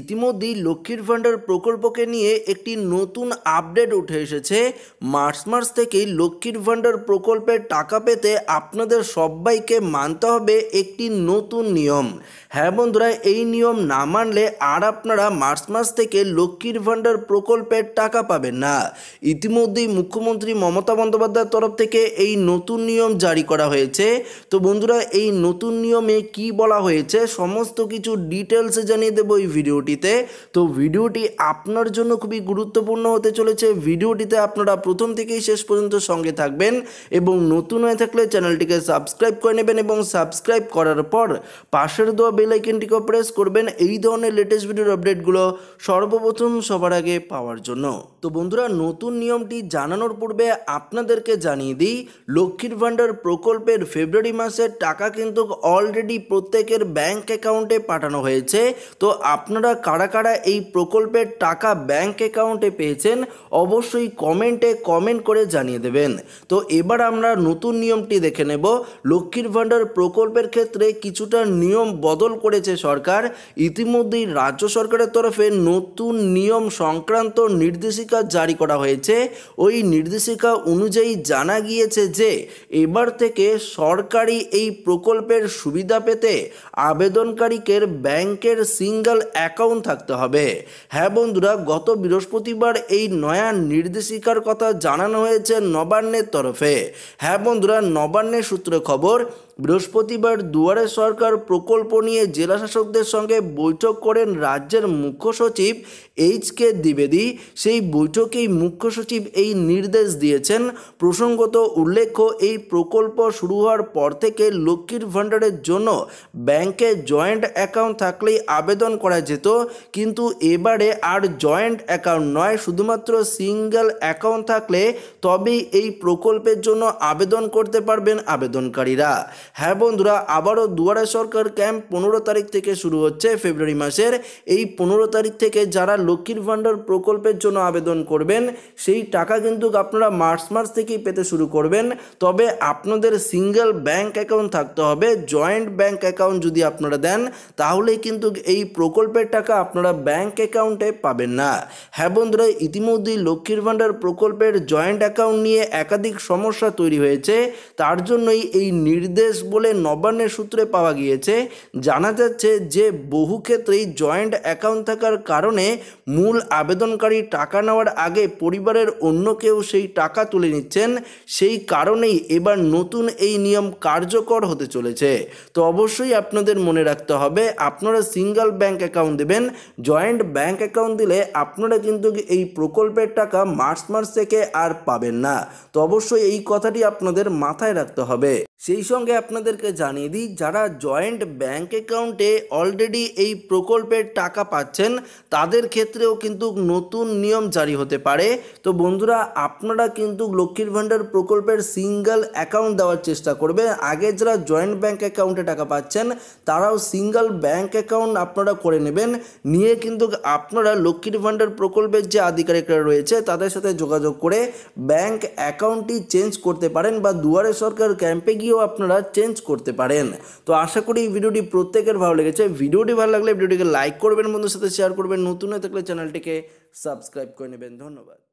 ইতিমধ্যেই লক্ষ্মীর ভাণ্ডার প্রকল্পকে নিয়ে একটি নতুন আপডেট উঠে এসেছে মার্চ মাস থেকেই লক্ষ্মীর ভাণ্ডার প্রকল্পের টাকা পেতে আপনাদের সবাইকে মানতে হবে একটি নতুন নিয়ম হ্যাঁ বন্ধুরা এই নিয়ম না মানলে আর আপনারা মার্চ মাস থেকে লক্ষ্মীর ভাণ্ডার প্রকল্পের টাকা পাবেন না ইতিমধ্যেই মুখ্যমন্ত্রী মমতা বন্দ্যোপাধ্যায়ের তরফ থেকে এই নতুন নিয়ম জারি করা হয়েছে তো বন্ধুরা এই নতুন নিয়মে কি বলা হয়েছে সমস্ত কিছু ডিটেলসে জানিয়ে দেবো এই ভিডিও ভিডিওটিতে তো ভিডিওটি আপনার জন্য খুবই গুরুত্বপূর্ণ হতে চলেছে ভিডিওটিতে আপনারা প্রথম থেকেই শেষ পর্যন্ত সঙ্গে থাকবেন এবং নতুন হয়ে থাকলে চ্যানেলটিকে সাবস্ক্রাইব করে নেবেন এবং সাবস্ক্রাইব করার পর পাশের দেওয়া বেল প্রেস করবেন এই ধরনের লেটেস্ট ভিডিওর আপডেটগুলো সর্বপ্রথম সবার আগে পাওয়ার জন্য তো বন্ধুরা নতুন নিয়মটি জানানোর পূর্বে আপনাদেরকে জানিয়ে দিই লক্ষ্মীর ভাণ্ডার প্রকল্পের ফেব্রুয়ারি মাসের টাকা কিন্তু অলরেডি প্রত্যেকের ব্যাংক অ্যাকাউন্টে পাঠানো হয়েছে তো আপনারা আপনারা কারা কারা এই প্রকল্পের টাকা ব্যাংক অ্যাকাউন্টে পেয়েছেন অবশ্যই কমেন্টে কমেন্ট করে জানিয়ে দেবেন তো এবার আমরা নতুন নিয়মটি দেখে নেব লক্ষ্মীর ভাণ্ডার প্রকল্পের ক্ষেত্রে কিছুটা নিয়ম বদল করেছে সরকার ইতিমধ্যেই রাজ্য সরকারের তরফে নতুন নিয়ম সংক্রান্ত নির্দেশিকা জারি করা হয়েছে ওই নির্দেশিকা অনুযায়ী জানা গিয়েছে যে এবার থেকে সরকারি এই প্রকল্পের সুবিধা পেতে আবেদনকারীকে ব্যাংকের সিঙ্গল অ্যাক অ্যাকাউন্ট থাকতে হবে হ্যাঁ বন্ধুরা গত বৃহস্পতিবার এই নয়া নির্দেশিকার কথা জানানো হয়েছে নবান্নের তরফে হ্যাঁ বন্ধুরা নবান্নের সূত্রে খবর বৃহস্পতিবার দুয়ারে সরকার প্রকল্প নিয়ে জেলাশাসকদের সঙ্গে বৈঠক করেন রাজ্যের মুখ্য সচিব এইচ কে দ্বিবেদী সেই বৈঠকেই মুখ্য সচিব এই নির্দেশ দিয়েছেন প্রসঙ্গত উল্লেখ্য এই প্রকল্প শুরু হওয়ার পর থেকে লক্ষ্মীর ভাণ্ডারের জন্য ব্যাংকে জয়েন্ট অ্যাকাউন্ট থাকলেই আবেদন করা যেত কিন্তু এবারে আর জয়েন্ট অ্যাকাউন্ট নয় শুধুমাত্র সিঙ্গেল অ্যাকাউন্ট থাকলে তবেই এই প্রকল্পের জন্য আবেদন করতে পারবেন আবেদনকারীরা হ্যাঁ বন্ধুরা আবারও দুয়ারে সরকার ক্যাম্প পনেরো তারিখ থেকে শুরু হচ্ছে ফেব্রুয়ারি মাসের এই পনেরো তারিখ থেকে যারা লক্ষ্মীর ভাণ্ডার প্রকল্পের জন্য আবেদন করবেন সেই টাকা কিন্তু আপনারা মার্চ মাস থেকেই পেতে শুরু করবেন তবে আপনাদের সিঙ্গেল ব্যাংক অ্যাকাউন্ট থাকতে হবে জয়েন্ট ব্যাংক অ্যাকাউন্ট যদি আপনারা দেন তাহলে কিন্তু এই প্রকল্পের টাকা আপনারা ব্যাংক অ্যাকাউন্টে পাবেন না হ্যাঁ বন্ধুরা ইতিমধ্যেই লক্ষ্মীর ভাণ্ডার প্রকল্পের জয়েন্ট অ্যাকাউন্ট নিয়ে একাধিক সমস্যা তৈরি হয়েছে তার জন্যই এই নির্দেশ নির্দেশ বলে নবান্নের সূত্রে পাওয়া গিয়েছে জানা যাচ্ছে যে বহু ক্ষেত্রেই জয়েন্ট অ্যাকাউন্ট থাকার কারণে মূল আবেদনকারী টাকা নেওয়ার আগে পরিবারের অন্য কেউ সেই টাকা তুলে নিচ্ছেন সেই কারণেই এবার নতুন এই নিয়ম কার্যকর হতে চলেছে তো অবশ্যই আপনাদের মনে রাখতে হবে আপনারা সিঙ্গল ব্যাংক অ্যাকাউন্ট দেবেন জয়েন্ট ব্যাংক অ্যাকাউন্ট দিলে আপনারা কিন্তু এই প্রকল্পের টাকা মার্চ মাস থেকে আর পাবেন না তো অবশ্যই এই কথাটি আপনাদের মাথায় রাখতে হবে সেই সঙ্গে আপনাদেরকে জানিয়ে দিই যারা জয়েন্ট ব্যাঙ্ক অ্যাকাউন্টে অলরেডি এই প্রকল্পের টাকা পাচ্ছেন তাদের ক্ষেত্রেও কিন্তু নতুন নিয়ম জারি হতে পারে তো বন্ধুরা আপনারা কিন্তু লক্ষ্মীর ভাণ্ডার প্রকল্পের সিঙ্গেল অ্যাকাউন্ট দেওয়ার চেষ্টা করবে আগে যারা জয়েন্ট ব্যাঙ্ক অ্যাকাউন্টে টাকা পাচ্ছেন তারাও সিঙ্গেল ব্যাঙ্ক অ্যাকাউন্ট আপনারা করে নেবেন নিয়ে কিন্তু আপনারা লক্ষ্মীর ভাণ্ডার প্রকল্পের যে আধিকারিকরা রয়েছে তাদের সাথে যোগাযোগ করে ব্যাঙ্ক অ্যাকাউন্টটি চেঞ্জ করতে পারেন বা দুয়ারে সরকার ক্যাম্পে গিয়ে ভিডিও আপনারা চেঞ্জ করতে পারেন তো আশা করি এই ভিডিওটি প্রত্যেকের ভালো লেগেছে ভিডিওটি ভালো লাগলে ভিডিওটিকে লাইক করবেন বন্ধুর সাথে শেয়ার করবেন নতুন হয়ে থাকলে চ্যানেলটিকে সাবস্ক্রাইব করে নেবেন ধন্যবাদ